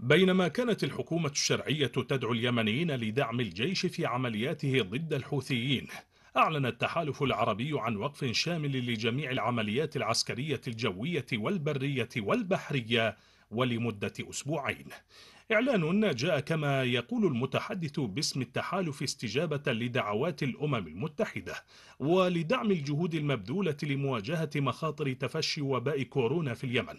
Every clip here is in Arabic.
بينما كانت الحكومة الشرعية تدعو اليمنيين لدعم الجيش في عملياته ضد الحوثيين أعلن التحالف العربي عن وقف شامل لجميع العمليات العسكرية الجوية والبرية والبحرية ولمدة أسبوعين إعلان جاء كما يقول المتحدث باسم التحالف استجابة لدعوات الأمم المتحدة ولدعم الجهود المبذولة لمواجهة مخاطر تفشي وباء كورونا في اليمن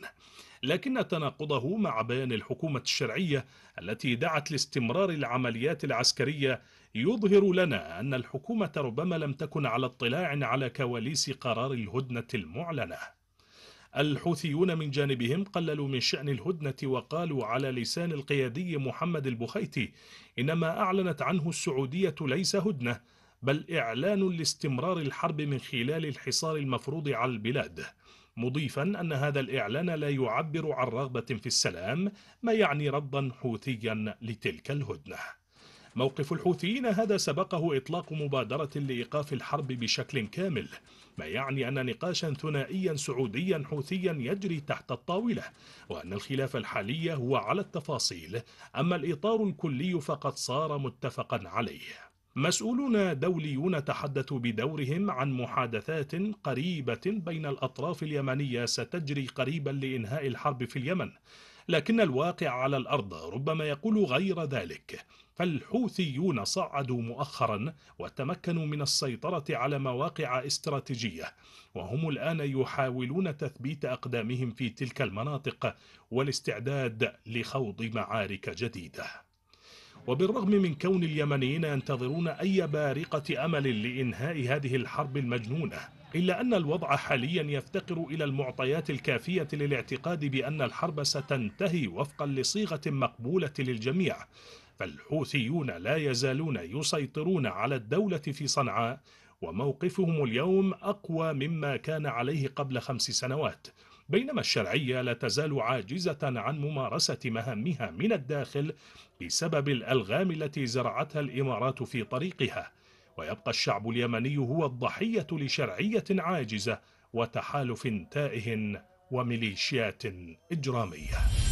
لكن تناقضه مع بيان الحكومة الشرعية التي دعت لاستمرار العمليات العسكرية يظهر لنا أن الحكومة ربما لم تكن على اطلاع على كواليس قرار الهدنة المعلنة الحوثيون من جانبهم قللوا من شأن الهدنة وقالوا على لسان القيادي محمد البخيتي إن ما أعلنت عنه السعودية ليس هدنة بل إعلان لاستمرار الحرب من خلال الحصار المفروض على البلاد مضيفا أن هذا الإعلان لا يعبر عن رغبة في السلام ما يعني ردا حوثيا لتلك الهدنة موقف الحوثيين هذا سبقه إطلاق مبادرة لإيقاف الحرب بشكل كامل ما يعني أن نقاشا ثنائيا سعوديا حوثيا يجري تحت الطاولة وأن الخلاف الحالي هو على التفاصيل أما الإطار الكلي فقد صار متفقا عليه مسؤولون دوليون تحدثوا بدورهم عن محادثات قريبة بين الأطراف اليمنية ستجري قريبا لإنهاء الحرب في اليمن لكن الواقع على الأرض ربما يقول غير ذلك فالحوثيون صعدوا مؤخرا وتمكنوا من السيطرة على مواقع استراتيجية وهم الآن يحاولون تثبيت أقدامهم في تلك المناطق والاستعداد لخوض معارك جديدة وبالرغم من كون اليمنيين ينتظرون أي بارقة أمل لإنهاء هذه الحرب المجنونة إلا أن الوضع حاليا يفتقر إلى المعطيات الكافية للاعتقاد بأن الحرب ستنتهي وفقا لصيغة مقبولة للجميع فالحوثيون لا يزالون يسيطرون على الدولة في صنعاء وموقفهم اليوم أقوى مما كان عليه قبل خمس سنوات بينما الشرعية لا تزال عاجزة عن ممارسة مهامها من الداخل بسبب الألغام التي زرعتها الإمارات في طريقها ويبقى الشعب اليمني هو الضحية لشرعية عاجزة وتحالف تائه وميليشيات إجرامية